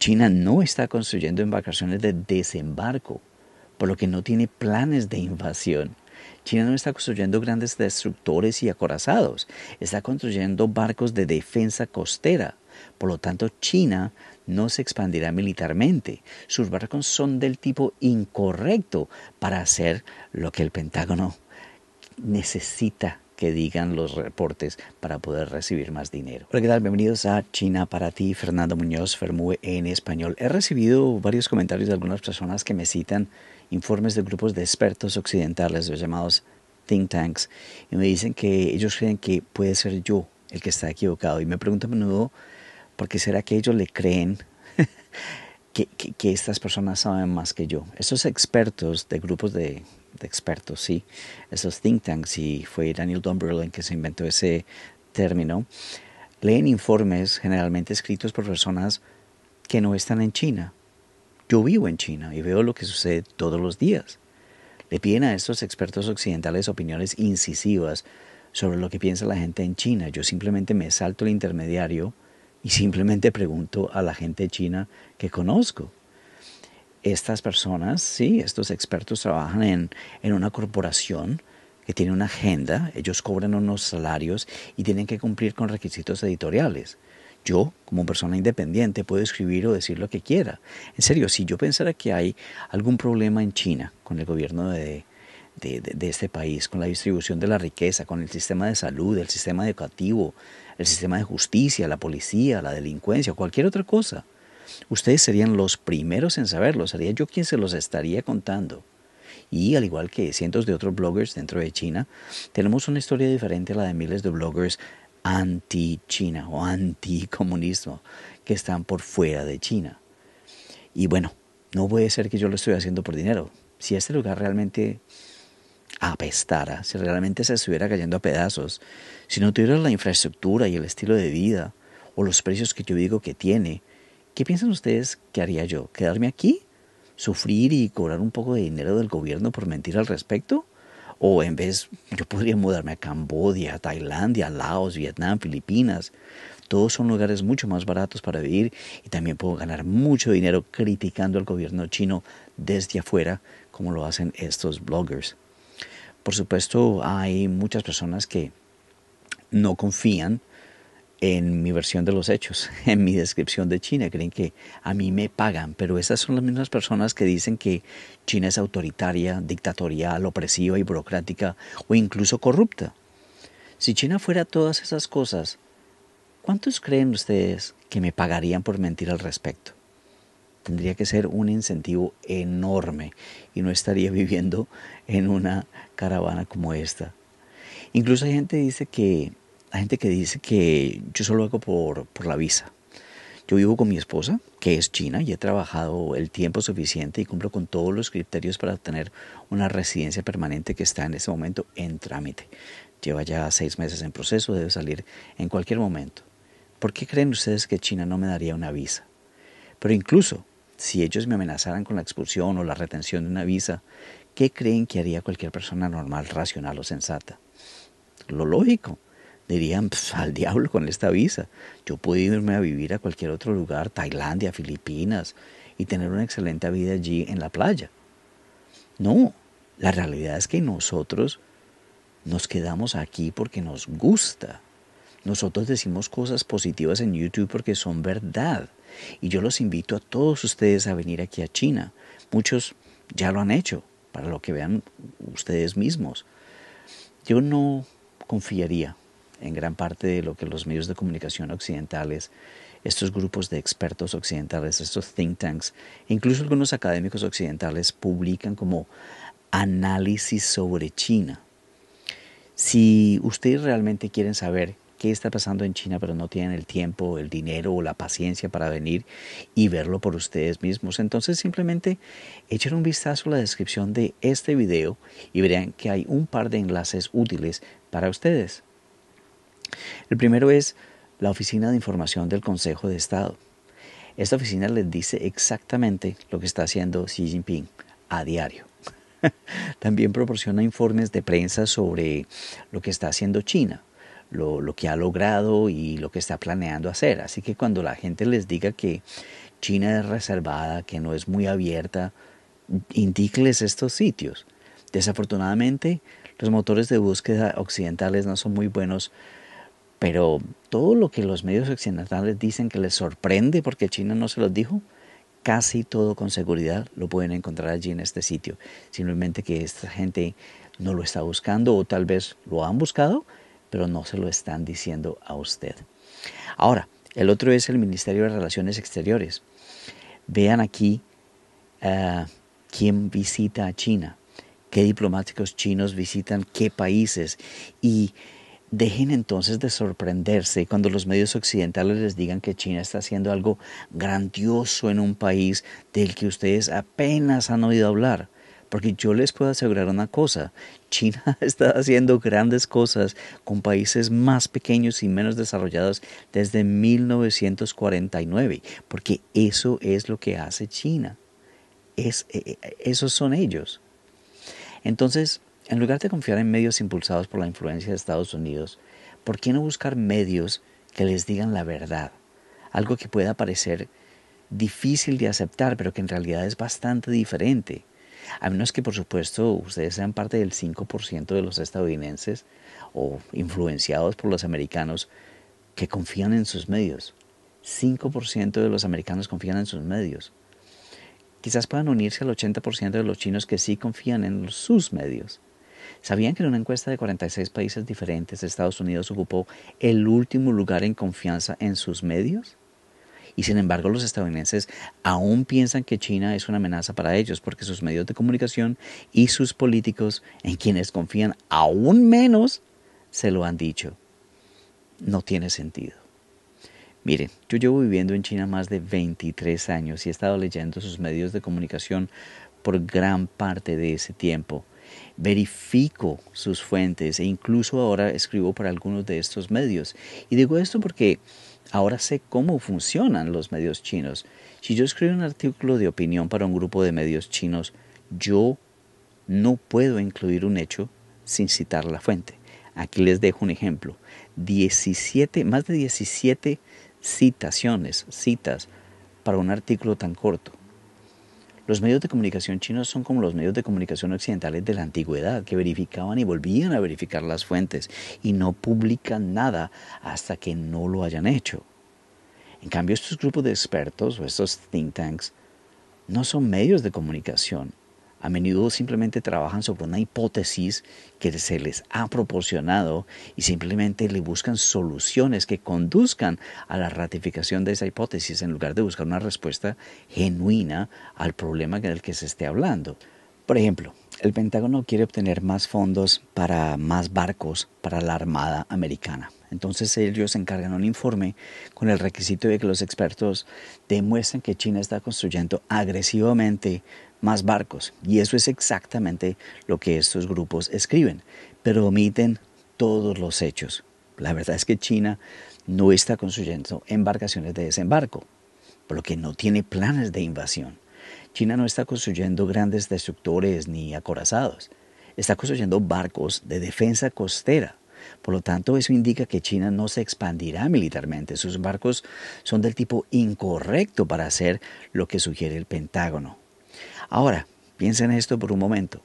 China no está construyendo embarcaciones de desembarco, por lo que no tiene planes de invasión. China no está construyendo grandes destructores y acorazados, está construyendo barcos de defensa costera. Por lo tanto, China no se expandirá militarmente. Sus barcos son del tipo incorrecto para hacer lo que el Pentágono necesita que digan los reportes para poder recibir más dinero. Hola, ¿qué tal? Bienvenidos a China para ti, Fernando Muñoz, Fermue en español. He recibido varios comentarios de algunas personas que me citan informes de grupos de expertos occidentales, los llamados think tanks, y me dicen que ellos creen que puede ser yo el que está equivocado. Y me pregunto a menudo, ¿por qué será que ellos le creen? Que, que, estas personas saben más que yo. Estos expertos de grupos de de expertos, sí, esos think tanks, y fue Daniel en que se inventó ese término, leen informes generalmente escritos por personas que no están en China. Yo vivo en China y veo lo que sucede todos los días. Le piden a estos expertos occidentales opiniones incisivas sobre lo que piensa la gente en China. Yo simplemente me salto el intermediario y simplemente pregunto a la gente china que conozco estas personas, sí, estos expertos trabajan en, una corporación que tiene una agenda, ellos cobran unos salarios y tienen que cumplir con requisitos editoriales. Yo, como persona independiente, puedo escribir o decir lo que quiera. En serio, si yo pensara que hay algún problema en China con el gobierno de, de, este país, con la distribución de la riqueza, con el sistema de salud, el sistema educativo, el sistema de justicia, la policía, la delincuencia, cualquier otra cosa, ustedes serían los primeros en saberlo, sería yo quien se los estaría contando. Y al igual que cientos de otros bloggers dentro de China, tenemos una historia diferente a la de miles de bloggers anti-China o anti-comunismo que están por fuera de China. Y bueno, no puede ser que yo lo estoy haciendo por dinero. Si este lugar realmente apestara, si realmente se estuviera cayendo a pedazos, si no tuviera la infraestructura y el estilo de vida o los precios que yo digo que tiene, ¿Qué piensan ustedes que haría yo? ¿Quedarme aquí? ¿Sufrir y cobrar un poco de dinero del gobierno por mentir al respecto? O en vez, yo podría mudarme a Cambodia, Tailandia, Laos, Vietnam, Filipinas. Todos son lugares mucho más baratos para vivir y también puedo ganar mucho dinero criticando al gobierno chino desde afuera, como lo hacen estos bloggers. Por supuesto, hay muchas personas que no confían en mi versión de los hechos, en mi descripción de China. Creen que a mí me pagan, pero esas son las mismas personas que dicen que China es autoritaria, dictatorial, opresiva y burocrática o incluso corrupta. Si China fuera todas esas cosas, ¿cuántos creen ustedes que me pagarían por mentir al respecto? Tendría que ser un incentivo enorme y no estaría viviendo en una caravana como esta. Incluso hay gente que dice que hay gente que dice que yo solo hago por, la visa. Yo vivo con mi esposa, que es china, y he trabajado el tiempo suficiente y cumplo con todos los criterios para obtener una residencia permanente que está en ese momento en trámite. Lleva ya seis meses en proceso, debe salir en cualquier momento. ¿Por qué creen ustedes que China no me daría una visa? Pero incluso si ellos me amenazaran con la expulsión o la retención de una visa, ¿qué creen que haría cualquier persona normal, racional o sensata? Lo lógico, dirían pues, al diablo con esta visa. Yo puedo irme a vivir a cualquier otro lugar, Tailandia, Filipinas, y tener una excelente vida allí en la playa. No, la realidad es que nosotros nos quedamos aquí porque nos gusta. Nosotros decimos cosas positivas en YouTube porque son verdad. Y yo los invito a todos ustedes a venir aquí a China. Muchos ya lo han hecho, para lo que vean ustedes mismos. Yo no confiaría en gran parte de lo que los medios de comunicación occidentales, estos grupos de expertos occidentales, estos think tanks, incluso algunos académicos occidentales publican como análisis sobre China. Si ustedes realmente quieren saber qué está pasando en China, pero no tienen el tiempo, el dinero o la paciencia para venir y verlo por ustedes mismos. Entonces simplemente echen un vistazo a la descripción de este video y verán que hay un par de enlaces útiles para ustedes. El primero es la Oficina de Información del Consejo de Estado. Esta oficina les dice exactamente lo que está haciendo Xi Jinping a diario. También proporciona informes de prensa sobre lo que está haciendo China, lo, lo, que ha logrado y lo que está planeando hacer. Así que cuando la gente les diga que China es reservada, que no es muy abierta, indíqueles estos sitios. Desafortunadamente, los motores de búsqueda occidentales no son muy buenos pero todo lo que los medios occidentales dicen que les sorprende porque China no se los dijo, casi todo con seguridad lo pueden encontrar allí en este sitio. Simplemente que esta gente no lo está buscando o tal vez lo han buscado, pero no se lo están diciendo a usted. Ahora, el otro es el Ministerio de Relaciones Exteriores. Vean aquí eh, quién visita a China, qué diplomáticos chinos visitan qué países y Dejen entonces de sorprenderse cuando los medios occidentales les digan que China está haciendo algo grandioso en un país del que ustedes apenas han oído hablar. Porque yo les puedo asegurar una cosa, China está haciendo grandes cosas con países más pequeños y menos desarrollados desde 1949, porque eso es lo que hace China. Es, eh, eh, esos son ellos. Entonces, en lugar de confiar en medios impulsados por la influencia de Estados Unidos, ¿por qué no buscar medios que les digan la verdad? Algo que pueda parecer difícil de aceptar, pero que en realidad es bastante diferente. A menos que, por supuesto, ustedes sean parte del 5% de los estadounidenses o influenciados por los americanos que confían en sus medios. 5% de los americanos confían en sus medios. Quizás puedan unirse al 80% de los chinos que sí confían en sus medios. ¿Sabían que en una encuesta de 46 países diferentes Estados Unidos ocupó el último lugar en confianza en sus medios? Y sin embargo los estadounidenses aún piensan que China es una amenaza para ellos porque sus medios de comunicación y sus políticos en quienes confían aún menos se lo han dicho. No tiene sentido. Miren, yo llevo viviendo en China más de 23 años y he estado leyendo sus medios de comunicación por gran parte de ese tiempo verifico sus fuentes e incluso ahora escribo para algunos de estos medios. Y digo esto porque ahora sé cómo funcionan los medios chinos. Si yo escribo un artículo de opinión para un grupo de medios chinos, yo no puedo incluir un hecho sin citar la fuente. Aquí les dejo un ejemplo. 17, más de 17 citaciones, citas para un artículo tan corto. Los medios de comunicación chinos son como los medios de comunicación occidentales de la antigüedad, que verificaban y volvían a verificar las fuentes y no publican nada hasta que no lo hayan hecho. En cambio, estos grupos de expertos o estos think tanks no son medios de comunicación, a menudo simplemente trabajan sobre una hipótesis que se les ha proporcionado y simplemente le buscan soluciones que conduzcan a la ratificación de esa hipótesis en lugar de buscar una respuesta genuina al problema del que se esté hablando. Por ejemplo, el Pentágono quiere obtener más fondos para más barcos para la Armada Americana. Entonces ellos encargan un informe con el requisito de que los expertos demuestren que China está construyendo agresivamente más barcos. Y eso es exactamente lo que estos grupos escriben, pero omiten todos los hechos. La verdad es que China no está construyendo embarcaciones de desembarco, por lo que no tiene planes de invasión. China no está construyendo grandes destructores ni acorazados, está construyendo barcos de defensa costera. Por lo tanto, eso indica que China no se expandirá militarmente. Sus barcos son del tipo incorrecto para hacer lo que sugiere el Pentágono. Ahora, piensen en esto por un momento.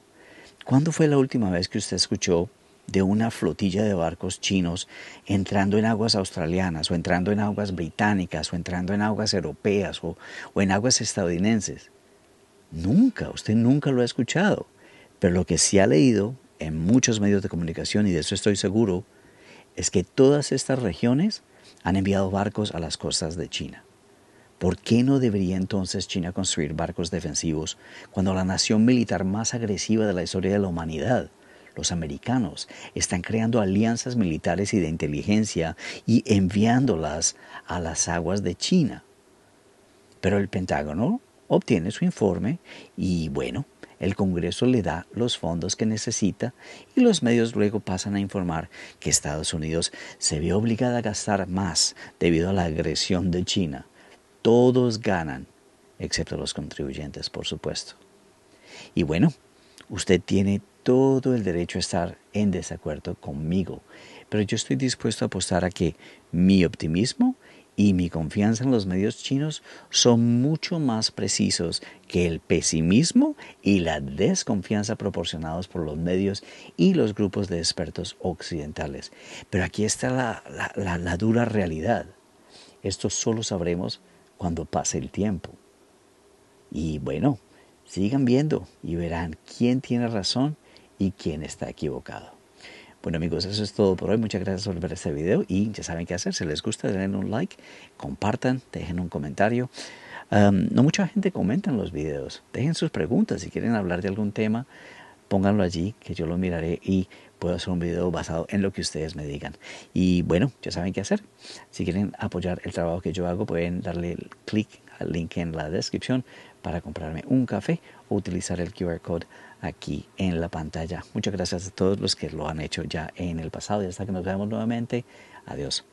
¿Cuándo fue la última vez que usted escuchó de una flotilla de barcos chinos entrando en aguas australianas o entrando en aguas británicas o entrando en aguas europeas o en aguas estadounidenses? Nunca, usted nunca lo ha escuchado. Pero lo que sí ha leído en muchos medios de comunicación, y de eso estoy seguro, es que todas estas regiones han enviado barcos a las costas de China. ¿Por qué no debería entonces China construir barcos defensivos cuando la nación militar más agresiva de la historia de la humanidad, los americanos, están creando alianzas militares y de inteligencia y enviándolas a las aguas de China? Pero el Pentágono obtiene su informe y bueno, el Congreso le da los fondos que necesita y los medios luego pasan a informar que Estados Unidos se ve obligada a gastar más debido a la agresión de China. Todos ganan, excepto los contribuyentes, por supuesto. Y bueno, usted tiene todo el derecho a estar en desacuerdo conmigo, pero yo estoy dispuesto a apostar a que mi optimismo y mi confianza en los medios chinos son mucho más precisos que el pesimismo y la desconfianza proporcionados por los medios y los grupos de expertos occidentales. Pero aquí está la, dura realidad. Esto solo sabremos cuando pase el tiempo. Y bueno, sigan viendo y verán quién tiene razón y quién está equivocado. Bueno amigos, eso es todo por hoy. Muchas gracias por ver este video y ya saben qué hacer. Si les gusta, denle un like, compartan, dejen un comentario. no mucha gente comenta en los videos. Dejen sus preguntas. Si quieren hablar de algún tema, pónganlo allí, que yo lo miraré y puedo hacer un video basado en lo que ustedes me digan. Y bueno, ya saben qué hacer. Si quieren apoyar el trabajo que yo hago, pueden darle clic link en la descripción para comprarme un café o utilizar el QR code aquí en la pantalla. Muchas gracias a todos los que lo han hecho ya en el pasado y hasta que nos veamos nuevamente. Adiós.